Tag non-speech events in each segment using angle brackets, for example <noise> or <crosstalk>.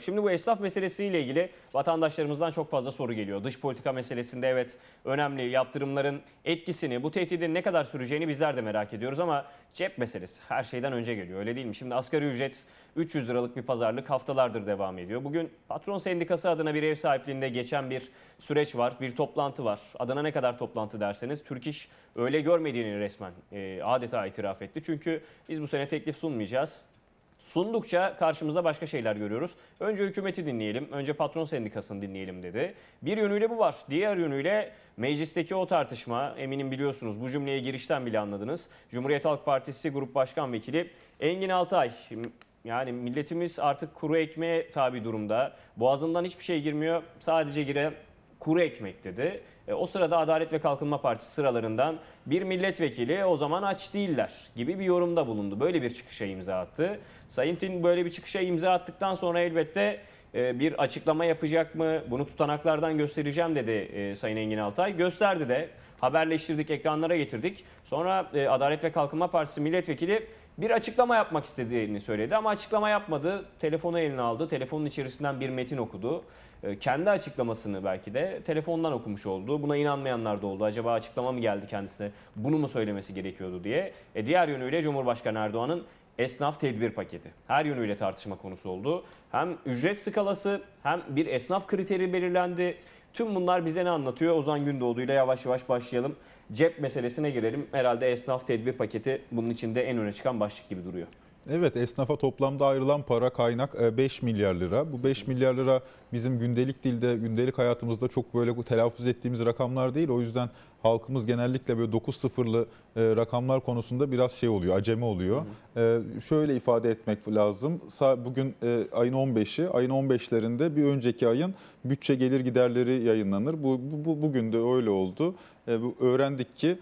Şimdi bu esnaf meselesiyle ilgili vatandaşlarımızdan çok fazla soru geliyor. Dış politika meselesinde evet önemli yaptırımların etkisini, bu tehdidin ne kadar süreceğini bizler de merak ediyoruz ama cep meselesi her şeyden önce geliyor öyle değil mi? Şimdi asgari ücret 300 liralık bir pazarlık haftalardır devam ediyor. Bugün patron sendikası adına bir ev sahipliğinde geçen bir süreç var, bir toplantı var. Adana ne kadar toplantı derseniz Türk İş öyle görmediğini resmen e, adeta itiraf etti. Çünkü biz bu sene teklif sunmayacağız. Sundukça karşımızda başka şeyler görüyoruz. Önce hükümeti dinleyelim, önce patron sendikasını dinleyelim dedi. Bir yönüyle bu var. Diğer yönüyle meclisteki o tartışma, eminim biliyorsunuz bu cümleye girişten bile anladınız. Cumhuriyet Halk Partisi Grup Başkan Vekili Engin Altay, yani milletimiz artık kuru ekmeğe tabi durumda. Boğazından hiçbir şey girmiyor. Sadece giren kuru ekmek dedi. E, o sırada Adalet ve Kalkınma Partisi sıralarından bir milletvekili o zaman aç değiller gibi bir yorumda bulundu. Böyle bir çıkışa imza attı. Sayın Tin böyle bir çıkışa imza attıktan sonra elbette e, bir açıklama yapacak mı? Bunu tutanaklardan göstereceğim dedi e, Sayın Engin Altay. Gösterdi de haberleştirdik, ekranlara getirdik. Sonra e, Adalet ve Kalkınma Partisi milletvekili bir açıklama yapmak istediğini söyledi ama açıklama yapmadı. Telefonu eline aldı. Telefonun içerisinden bir metin okudu. Ee, kendi açıklamasını belki de telefondan okumuş oldu. Buna inanmayanlar da oldu. Acaba açıklama mı geldi kendisine? Bunu mu söylemesi gerekiyordu diye. E diğer yönüyle Cumhurbaşkanı Erdoğan'ın esnaf tedbir paketi. Her yönüyle tartışma konusu oldu. Hem ücret skalası hem bir esnaf kriteri belirlendi. Tüm bunlar bize ne anlatıyor? Ozan Gündoğdu ile yavaş yavaş başlayalım. Cep meselesine girelim. Herhalde esnaf tedbir paketi bunun içinde en öne çıkan başlık gibi duruyor. Evet esnafa toplamda ayrılan para kaynak 5 e, milyar lira. Bu 5 milyar lira bizim gündelik dilde, gündelik hayatımızda çok böyle telaffuz ettiğimiz rakamlar değil. O yüzden halkımız genellikle böyle 9 sıfırlı e, rakamlar konusunda biraz şey oluyor, acemi oluyor. Hı hı. E, şöyle ifade etmek lazım. Bugün ayın 15'i, ayın 15'lerinde bir önceki ayın bütçe gelir giderleri yayınlanır. Bu, bu bugün de öyle oldu. Öğrendik ki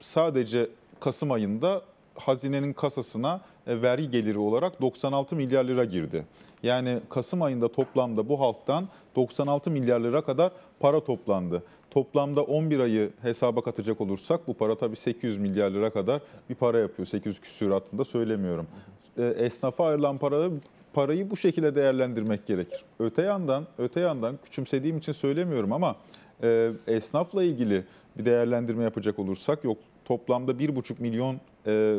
sadece Kasım ayında hazinenin kasasına e, vergi geliri olarak 96 milyar lira girdi. Yani Kasım ayında toplamda bu halktan 96 milyar lira kadar para toplandı. Toplamda 11 ayı hesaba katacak olursak bu para tabii 800 milyar lira kadar bir para yapıyor. 800 küsür altında söylemiyorum. E, esnafa ayrılan parayı parayı bu şekilde değerlendirmek gerekir. Öte yandan, öte yandan küçümsediğim için söylemiyorum ama e, esnafla ilgili bir değerlendirme yapacak olursak yok toplamda 1,5 milyon e,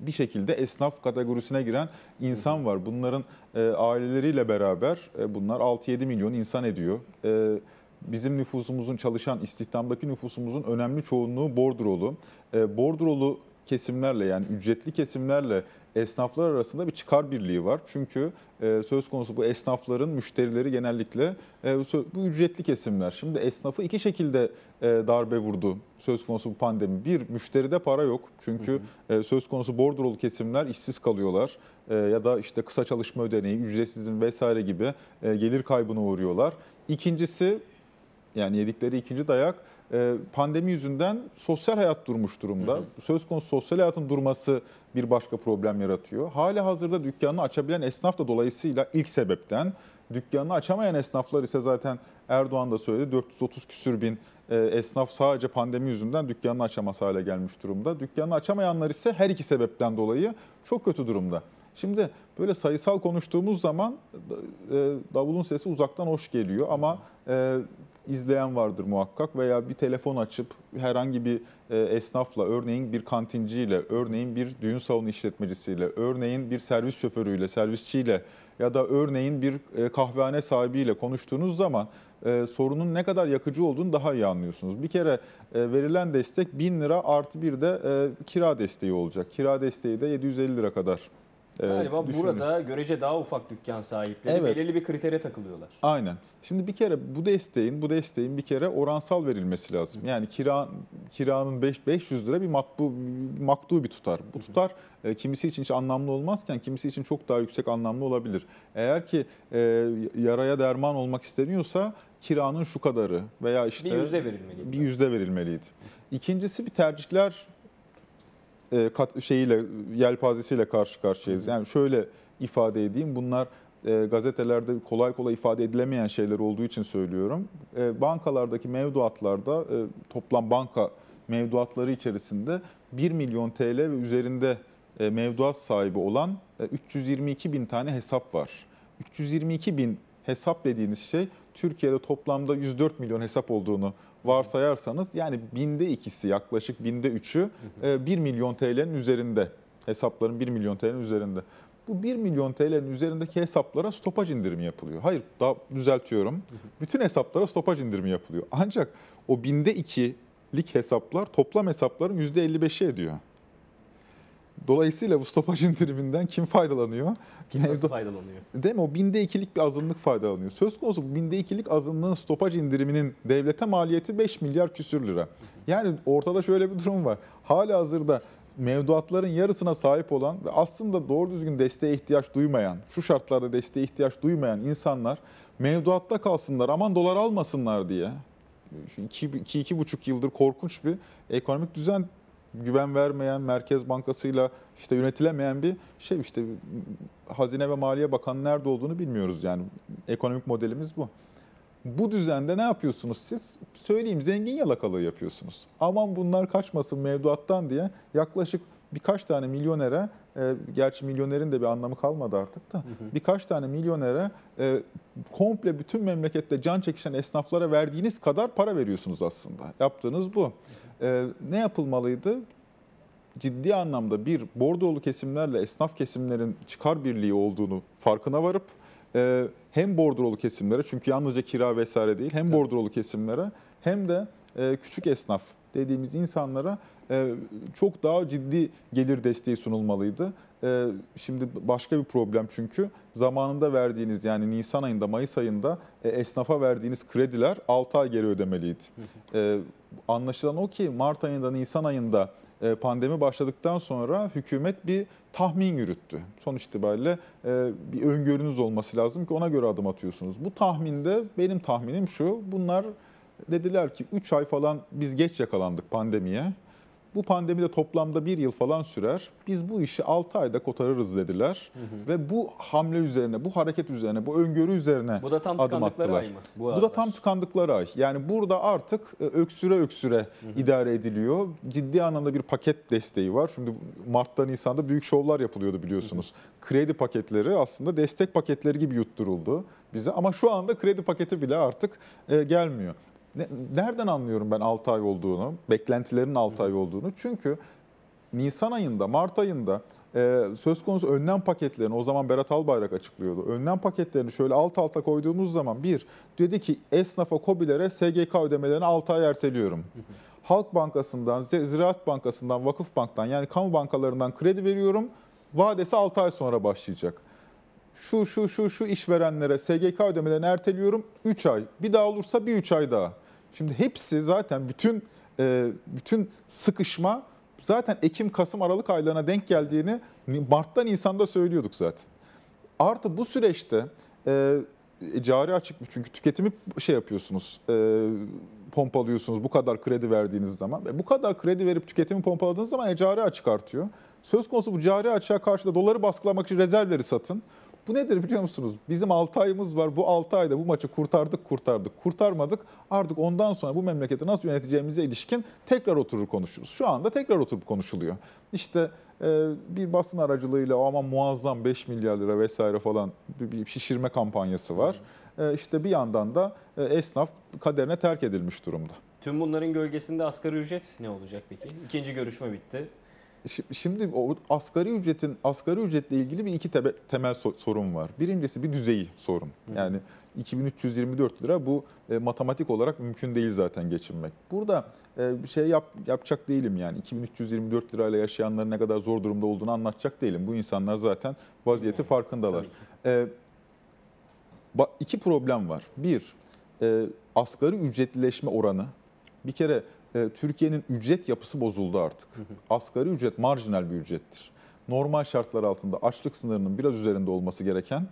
bir şekilde esnaf kategorisine giren insan var. Bunların e, aileleriyle beraber e, bunlar 6-7 milyon insan ediyor. E, bizim nüfusumuzun çalışan istihdamdaki nüfusumuzun önemli çoğunluğu bordrolu. E, bordrolu kesimlerle yani ücretli kesimlerle esnaflar arasında bir çıkar birliği var. Çünkü e, söz konusu bu esnafların müşterileri genellikle e, bu ücretli kesimler. Şimdi esnafı iki şekilde e, darbe vurdu söz konusu bu pandemi. Bir, müşteride para yok. Çünkü hı hı. E, söz konusu bordrolu kesimler işsiz kalıyorlar. E, ya da işte kısa çalışma ödeneği, ücretsizim vesaire gibi e, gelir kaybına uğruyorlar. İkincisi yani yedikleri ikinci dayak e, pandemi yüzünden sosyal hayat durmuş durumda. Hı hı. Söz konusu sosyal hayatın durması bir başka problem yaratıyor. Hali hazırda dükkanını açabilen esnaf da dolayısıyla ilk sebepten dükkanını açamayan esnaflar ise zaten Erdoğan da söyledi 430 küsür bin e, esnaf sadece pandemi yüzünden dükkanını açamaz hale gelmiş durumda. Dükkanını açamayanlar ise her iki sebepten dolayı çok kötü durumda. Şimdi böyle sayısal konuştuğumuz zaman e, davulun sesi uzaktan hoş geliyor ama izleyen vardır muhakkak veya bir telefon açıp herhangi bir e, esnafla, örneğin bir kantinciyle, örneğin bir düğün salonu işletmecisiyle, örneğin bir servis şoförüyle, servisçiyle ya da örneğin bir e, kahvehane sahibiyle konuştuğunuz zaman e, sorunun ne kadar yakıcı olduğunu daha iyi anlıyorsunuz. Bir kere verilen destek 1000 lira artı bir de e, kira desteği olacak. Kira desteği de 750 lira kadar ee, Galiba düşünün. burada görece daha ufak dükkan sahipleri evet. belirli bir kritere takılıyorlar. Aynen. Şimdi bir kere bu desteğin bu desteğin bir kere oransal verilmesi lazım. Hı. Yani kira kiranın 5 500 lira bir matbu maktu bir tutar. Bu tutar e, kimisi için hiç anlamlı olmazken kimisi için çok daha yüksek anlamlı olabilir. Eğer ki e, yaraya derman olmak isteniyorsa kiranın şu kadarı veya işte bir yüzde verilmeliydi. Bir yüzde verilmeliydi. İkincisi bir tercihler e, kat şeyiyle yelpazesiyle karşı karşıyayız. Yani şöyle ifade edeyim. Bunlar e, gazetelerde kolay kolay ifade edilemeyen şeyler olduğu için söylüyorum. E, bankalardaki mevduatlarda e, toplam banka mevduatları içerisinde 1 milyon TL ve üzerinde e, mevduat sahibi olan e, 322 bin tane hesap var. 322 bin hesap dediğiniz şey Türkiye'de toplamda 104 milyon hesap olduğunu varsayarsanız yani binde ikisi yaklaşık binde üçü 1 e, milyon TL'nin üzerinde. Hesapların 1 milyon TL'nin üzerinde. Bu 1 milyon TL'nin üzerindeki hesaplara stopaj indirimi yapılıyor. Hayır daha düzeltiyorum. Bütün hesaplara stopaj indirimi yapılıyor. Ancak o binde ikilik hesaplar toplam hesapların %55'i ediyor. Dolayısıyla bu stopaj indiriminden <laughs> kim faydalanıyor? Kim nasıl faydalanıyor? Değil mi? O binde ikilik bir azınlık faydalanıyor. Söz konusu bu binde ikilik azınlığın stopaj indiriminin devlete maliyeti 5 milyar küsür lira. Yani ortada şöyle bir durum var. Hala hazırda mevduatların yarısına sahip olan ve aslında doğru düzgün desteğe ihtiyaç duymayan, şu şartlarda desteğe ihtiyaç duymayan insanlar mevduatta kalsınlar aman dolar almasınlar diye iki buçuk yıldır korkunç bir ekonomik düzen güven vermeyen, Merkez Bankası'yla işte yönetilemeyen bir şey işte Hazine ve Maliye Bakanı nerede olduğunu bilmiyoruz yani ekonomik modelimiz bu. Bu düzende ne yapıyorsunuz siz? Söyleyeyim zengin yalakalığı yapıyorsunuz. Aman bunlar kaçmasın mevduattan diye yaklaşık birkaç tane milyonere, e, gerçi milyonerin de bir anlamı kalmadı artık da, hı hı. birkaç tane milyonere e, komple bütün memlekette can çekişen esnaflara verdiğiniz kadar para veriyorsunuz aslında. Yaptığınız bu e, ne yapılmalıydı? Ciddi anlamda bir bordolu kesimlerle esnaf kesimlerin çıkar birliği olduğunu farkına varıp e, hem bordrolu kesimlere çünkü yalnızca kira vesaire değil hem evet. kesimlere hem de e, küçük esnaf dediğimiz insanlara ee, çok daha ciddi gelir desteği sunulmalıydı. Ee, şimdi başka bir problem çünkü zamanında verdiğiniz yani Nisan ayında Mayıs ayında e, esnafa verdiğiniz krediler 6 ay geri ödemeliydi. Ee, anlaşılan o ki Mart ayında Nisan ayında e, pandemi başladıktan sonra hükümet bir tahmin yürüttü. Sonuç itibariyle e, bir öngörünüz olması lazım ki ona göre adım atıyorsunuz. Bu tahminde benim tahminim şu bunlar dediler ki 3 ay falan biz geç yakalandık pandemiye bu pandemi de toplamda bir yıl falan sürer. Biz bu işi 6 ayda kotarırız dediler. Hı hı. Ve bu hamle üzerine, bu hareket üzerine, bu öngörü üzerine adım attılar. bu da tam adım attılar. Ay mı? Bu, bu da tam tıkandıkları ay. Yani burada artık e, öksüre öksüre hı hı. idare ediliyor. Ciddi anlamda bir paket desteği var. Şimdi Mart'ta Nisan'da büyük şovlar yapılıyordu biliyorsunuz. Hı hı. Kredi paketleri aslında destek paketleri gibi yutturuldu bize. Ama şu anda kredi paketi bile artık e, gelmiyor nereden anlıyorum ben 6 ay olduğunu, beklentilerin 6 ay olduğunu? Çünkü Nisan ayında, Mart ayında e, söz konusu önlem paketlerini, o zaman Berat Albayrak açıklıyordu. Önlem paketlerini şöyle alt alta koyduğumuz zaman bir, dedi ki esnafa, kobilere SGK ödemelerini 6 ay erteliyorum. Halk Bankası'ndan, Ziraat Bankası'ndan, Vakıf Bank'tan yani kamu bankalarından kredi veriyorum. Vadesi 6 ay sonra başlayacak şu şu şu şu işverenlere SGK ödemelerini erteliyorum 3 ay. Bir daha olursa bir 3 ay daha. Şimdi hepsi zaten bütün e, bütün sıkışma zaten Ekim, Kasım, Aralık aylarına denk geldiğini Mart'tan Nisan'da söylüyorduk zaten. Artı bu süreçte e, e cari açık çünkü tüketimi şey yapıyorsunuz, e, pompalıyorsunuz bu kadar kredi verdiğiniz zaman. Ve bu kadar kredi verip tüketimi pompaladığınız zaman e, cari açık artıyor. Söz konusu bu cari açığa karşı da doları baskılamak için rezervleri satın. Bu nedir biliyor musunuz? Bizim 6 ayımız var. Bu 6 ayda bu maçı kurtardık, kurtardık, kurtarmadık. Artık ondan sonra bu memleketi nasıl yöneteceğimize ilişkin tekrar oturur konuşuruz. Şu anda tekrar oturup konuşuluyor. İşte e, bir basın aracılığıyla ama muazzam 5 milyar lira vesaire falan bir şişirme kampanyası var. E, işte bir yandan da e, esnaf kaderine terk edilmiş durumda. Tüm bunların gölgesinde asgari ücret ne olacak peki? İkinci görüşme bitti. Şimdi o asgari ücretin asgari ücretle ilgili bir iki tebe, temel sorun var. Birincisi bir düzeyi sorun. Yani 2324 lira bu e, matematik olarak mümkün değil zaten geçinmek. Burada e, bir şey yap, yapacak değilim yani 2324 lirayla yaşayanların ne kadar zor durumda olduğunu anlatacak değilim. Bu insanlar zaten vaziyeti evet. farkındalar. E, ba, iki problem var. Bir, e, asgari ücretleşme oranı bir kere e, Türkiye'nin ücret yapısı bozuldu artık. Asgari ücret marjinal bir ücrettir. Normal şartlar altında açlık sınırının biraz üzerinde olması gereken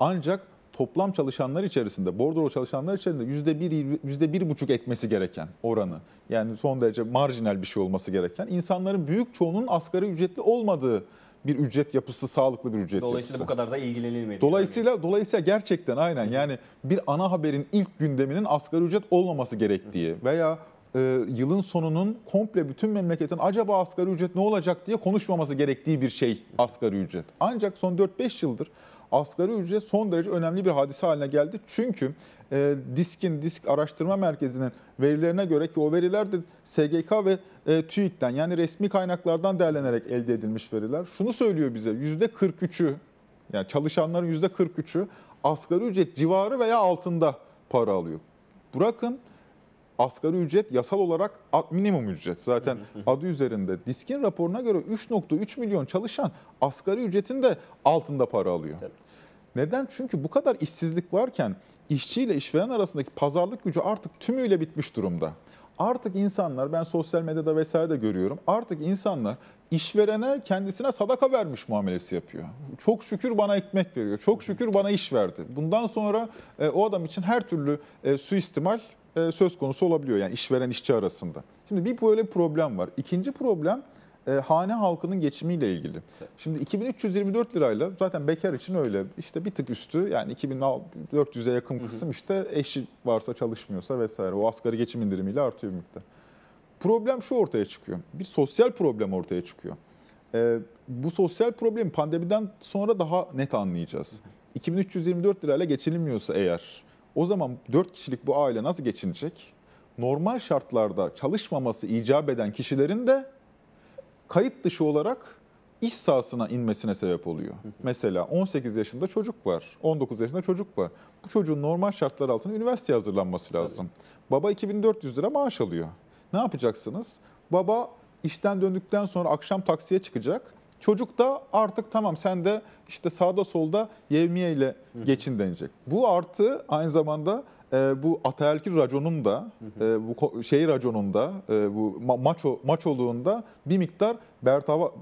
ancak toplam çalışanlar içerisinde, bordro çalışanlar içerisinde yüzde bir, yüzde bir buçuk etmesi gereken oranı. Yani son derece marjinal bir şey olması gereken. insanların büyük çoğunun asgari ücretli olmadığı bir ücret yapısı, sağlıklı bir ücret dolayısıyla yapısı. Dolayısıyla bu kadar da ilgilenilmedi. Dolayısıyla yani. dolayısıyla gerçekten aynen yani bir ana haberin ilk gündeminin asgari ücret olmaması gerektiği veya e, yılın sonunun komple bütün memleketin acaba asgari ücret ne olacak diye konuşmaması gerektiği bir şey asgari ücret. Ancak son 4-5 yıldır asgari ücret son derece önemli bir hadise haline geldi. Çünkü e, DISK'in, DISK Araştırma Merkezi'nin verilerine göre ki o veriler de SGK ve e, TÜİK'ten yani resmi kaynaklardan derlenerek elde edilmiş veriler. Şunu söylüyor bize %43'ü yani çalışanların %43'ü asgari ücret civarı veya altında para alıyor. Bırakın asgari ücret yasal olarak minimum ücret. Zaten adı üzerinde. Diskin raporuna göre 3.3 milyon çalışan asgari ücretin de altında para alıyor. Neden? Çünkü bu kadar işsizlik varken işçi ile işveren arasındaki pazarlık gücü artık tümüyle bitmiş durumda. Artık insanlar, ben sosyal medyada vesaire de görüyorum, artık insanlar işverene kendisine sadaka vermiş muamelesi yapıyor. Çok şükür bana ekmek veriyor, çok şükür bana iş verdi. Bundan sonra e, o adam için her türlü e, suistimal e, söz konusu olabiliyor yani işveren işçi arasında. Şimdi bir böyle problem var. İkinci problem e, hane halkının geçimiyle ilgili. Şimdi 2324 lirayla zaten bekar için öyle işte bir tık üstü yani 2400'e yakın kısım işte eşi varsa çalışmıyorsa vesaire o asgari geçim indirimiyle artıyor bir miktar. Problem şu ortaya çıkıyor. Bir sosyal problem ortaya çıkıyor. E, bu sosyal problemi pandemiden sonra daha net anlayacağız. 2324 lirayla geçinilmiyorsa eğer o zaman dört kişilik bu aile nasıl geçinecek? Normal şartlarda çalışmaması icap eden kişilerin de kayıt dışı olarak iş sahasına inmesine sebep oluyor. Mesela 18 yaşında çocuk var, 19 yaşında çocuk var. Bu çocuğun normal şartlar altında üniversiteye hazırlanması lazım. Evet. Baba 2400 lira maaş alıyor. Ne yapacaksınız? Baba işten döndükten sonra akşam taksiye çıkacak. Çocuk da artık tamam sen de işte sağda solda yevmiye ile geçin denecek. Bu artı aynı zamanda e, bu ataerkil raconun da e, bu şey raconun da e, bu ma maço maçoluğunda bir miktar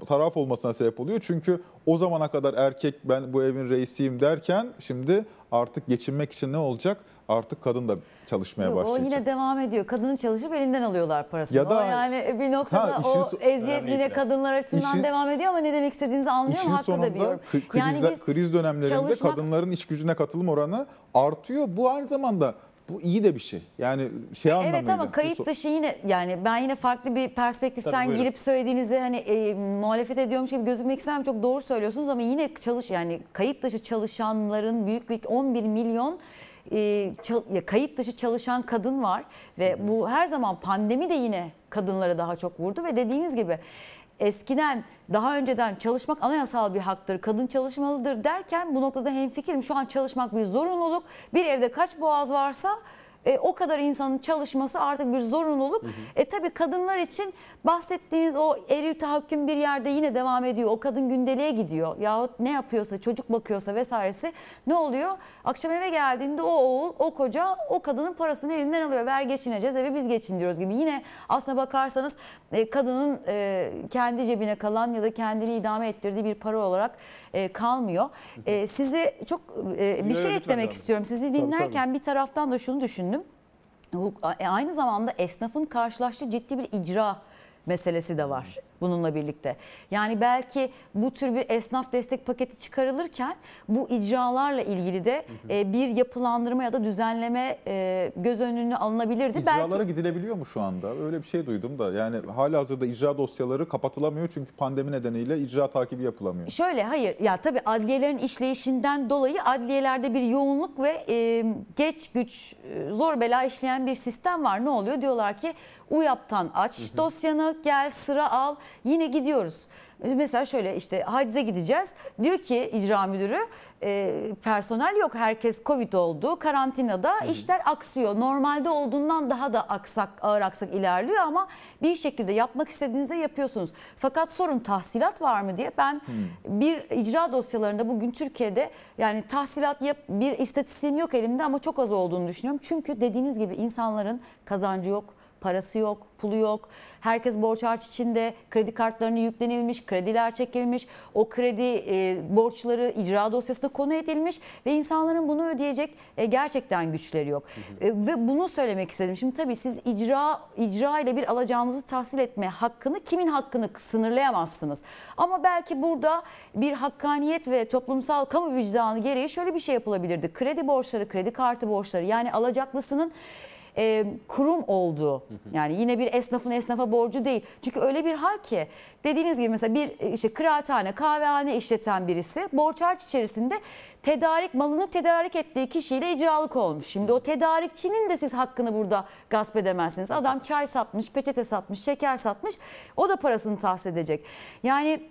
taraf olmasına sebep oluyor. Çünkü o zamana kadar erkek ben bu evin reisiyim derken şimdi artık geçinmek için ne olacak? Artık kadın da çalışmaya başlıyor. O yine devam ediyor. Kadının çalışıp elinden alıyorlar parasını. Ya da, o yani e, bir noktada ha, işin, o eziyet yine kadınlar açısından işin, devam ediyor ama ne demek istediğinizi anlıyorum. Haklı sonunda, da biliyorum. Kri, kriz, yani kriz dönemlerinde çalışmak, kadınların iş gücüne katılım oranı artıyor. Bu aynı zamanda bu iyi de bir şey. Yani şey anlamıyla. Evet ama kayıt dışı yine yani ben yine farklı bir perspektiften Tabii, girip söylediğinizi hani e, muhalefet ediyormuş gibi gözükmek istemem çok doğru söylüyorsunuz ama yine çalış yani kayıt dışı çalışanların büyük bir 11 milyon e, kayıt dışı çalışan kadın var ve bu her zaman pandemi de yine kadınlara daha çok vurdu ve dediğiniz gibi eskiden daha önceden çalışmak anayasal bir haktır, kadın çalışmalıdır derken bu noktada hemfikirim şu an çalışmak bir zorunluluk. Bir evde kaç boğaz varsa e, o kadar insanın çalışması artık bir zorunluluk. Hı hı. E tabii kadınlar için bahsettiğiniz o eril tahakküm bir yerde yine devam ediyor. O kadın gündeliğe gidiyor yahut ne yapıyorsa çocuk bakıyorsa vesairesi ne oluyor? Akşam eve geldiğinde o oğul, o koca o kadının parasını elinden alıyor. Ver geçineceğiz eve biz geçindiriyoruz gibi. Yine aslına bakarsanız e, kadının e, kendi cebine kalan ya da kendini idame ettirdiği bir para olarak e, kalmıyor. E, size çok e, bir şey eklemek istiyorum. Sizi dinlerken tabii, tabii. bir taraftan da şunu düşünün. E, aynı zamanda esnafın karşılaştığı ciddi bir icra meselesi de var bununla birlikte. Yani belki bu tür bir esnaf destek paketi çıkarılırken bu icralarla ilgili de e, bir yapılandırma ya da düzenleme e, göz önüne alınabilirdi. İcralara belki... gidilebiliyor mu şu anda? Öyle bir şey duydum da yani hala hazırda icra dosyaları kapatılamıyor çünkü pandemi nedeniyle icra takibi yapılamıyor. Şöyle hayır ya tabii adliyelerin işleyişinden dolayı adliyelerde bir yoğunluk ve e, geç güç e, zor bela işleyen bir sistem var. Ne oluyor? Diyorlar ki UYAP'tan aç dosyanı gel sıra al Yine gidiyoruz. E, mesela şöyle işte hacize gideceğiz. Diyor ki icra müdürü e, personel yok. Herkes Covid oldu. Karantinada Hı. işler aksıyor. Normalde olduğundan daha da aksak, ağır aksak ilerliyor ama bir şekilde yapmak istediğinizde yapıyorsunuz. Fakat sorun tahsilat var mı diye ben Hı. bir icra dosyalarında bugün Türkiye'de yani tahsilat yap, bir istatistiğim yok elimde ama çok az olduğunu düşünüyorum. Çünkü dediğiniz gibi insanların kazancı yok parası yok, pulu yok. Herkes borç harç içinde kredi kartlarını yüklenilmiş, krediler çekilmiş. O kredi e, borçları icra dosyasında konu edilmiş ve insanların bunu ödeyecek e, gerçekten güçleri yok. Hı hı. E, ve bunu söylemek istedim. Şimdi tabii siz icra icra ile bir alacağınızı tahsil etme hakkını kimin hakkını sınırlayamazsınız. Ama belki burada bir hakkaniyet ve toplumsal kamu vicdanı gereği şöyle bir şey yapılabilirdi. Kredi borçları, kredi kartı borçları yani alacaklısının e, kurum olduğu. Yani yine bir esnafın esnafa borcu değil. Çünkü öyle bir hal ki dediğiniz gibi mesela bir e, işte kıraathane, kahvehane işleten birisi borç harç içerisinde tedarik malını tedarik ettiği kişiyle icralık olmuş. Şimdi o tedarikçinin de siz hakkını burada gasp edemezsiniz. Adam çay satmış, peçete satmış, şeker satmış. O da parasını tahsis edecek. Yani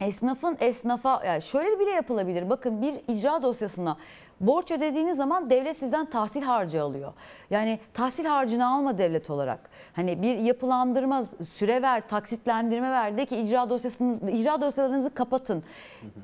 esnafın esnafa yani şöyle bile yapılabilir. Bakın bir icra dosyasına Borç ödediğiniz zaman devlet sizden tahsil harcı alıyor. Yani tahsil harcını alma devlet olarak. Hani bir yapılandırma süre ver, taksitlendirme ver de ki icra dosyasınız icra dosyalarınızı kapatın.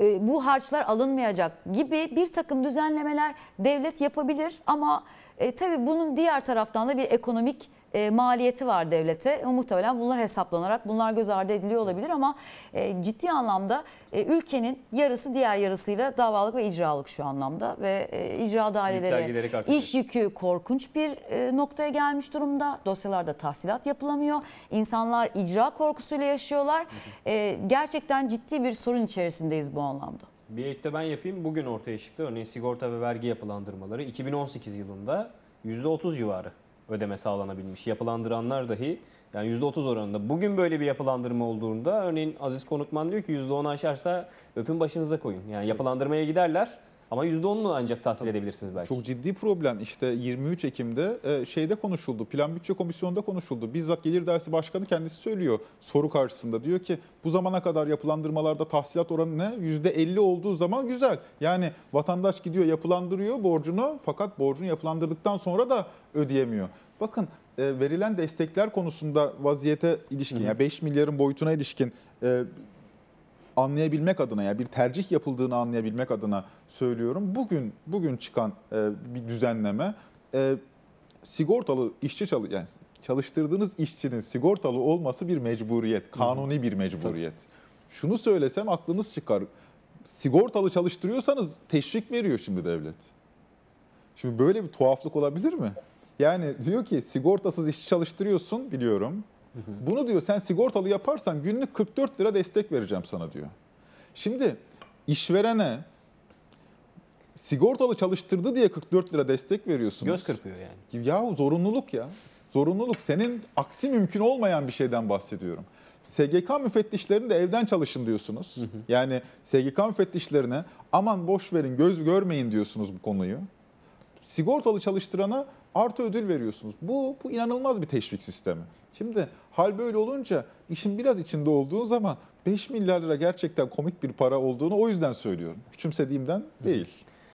E, bu harçlar alınmayacak gibi bir takım düzenlemeler devlet yapabilir ama e, tabii bunun diğer taraftan da bir ekonomik e, maliyeti var devlete. E, muhtemelen bunlar hesaplanarak bunlar göz ardı ediliyor olabilir ama e, ciddi anlamda e, ülkenin yarısı diğer yarısıyla davalık ve icralık şu anlamda ve ve e, icra daireleri iş yükü korkunç bir e, noktaya gelmiş durumda. Dosyalarda tahsilat yapılamıyor. İnsanlar icra korkusuyla yaşıyorlar. E, gerçekten ciddi bir sorun içerisindeyiz bu anlamda. Bir ekte ben yapayım. Bugün ortaya çıktı. Örneğin sigorta ve vergi yapılandırmaları 2018 yılında %30 civarı ödeme sağlanabilmiş. Yapılandıranlar dahi yani %30 oranında. Bugün böyle bir yapılandırma olduğunda örneğin Aziz Konutman diyor ki %10 aşarsa öpün başınıza koyun. Yani yapılandırmaya giderler. Ama %10'unu ancak tahsil edebilirsiniz belki. Çok ciddi problem. İşte 23 Ekim'de e, şeyde konuşuldu. Plan Bütçe Komisyonu'nda konuşuldu. Bizzat Gelir Dersi Başkanı kendisi söylüyor soru karşısında. Diyor ki bu zamana kadar yapılandırmalarda tahsilat oranı ne? %50 olduğu zaman güzel. Yani vatandaş gidiyor yapılandırıyor borcunu fakat borcunu yapılandırdıktan sonra da ödeyemiyor. Bakın e, verilen destekler konusunda vaziyete ilişkin, hı hı. yani 5 milyarın boyutuna ilişkin e, anlayabilmek adına ya yani bir tercih yapıldığını anlayabilmek adına söylüyorum. Bugün bugün çıkan e, bir düzenleme e, sigortalı işçi çalış yani çalıştırdığınız işçinin sigortalı olması bir mecburiyet, kanuni bir mecburiyet. Tabii. Şunu söylesem aklınız çıkar. Sigortalı çalıştırıyorsanız teşvik veriyor şimdi devlet. Şimdi böyle bir tuhaflık olabilir mi? Yani diyor ki sigortasız işçi çalıştırıyorsun biliyorum. Bunu diyor sen sigortalı yaparsan günlük 44 lira destek vereceğim sana diyor. Şimdi işverene sigortalı çalıştırdı diye 44 lira destek veriyorsunuz. Göz kırpıyor yani. Ya zorunluluk ya. Zorunluluk senin aksi mümkün olmayan bir şeyden bahsediyorum. SGK müfettişlerini de evden çalışın diyorsunuz. Hı hı. Yani SGK müfettişlerine aman boş verin göz görmeyin diyorsunuz bu konuyu. Sigortalı çalıştırana artı ödül veriyorsunuz. Bu, bu inanılmaz bir teşvik sistemi. Şimdi hal böyle olunca işin biraz içinde olduğun zaman 5 milyar lira gerçekten komik bir para olduğunu o yüzden söylüyorum. Küçümsediğimden değil. Hı.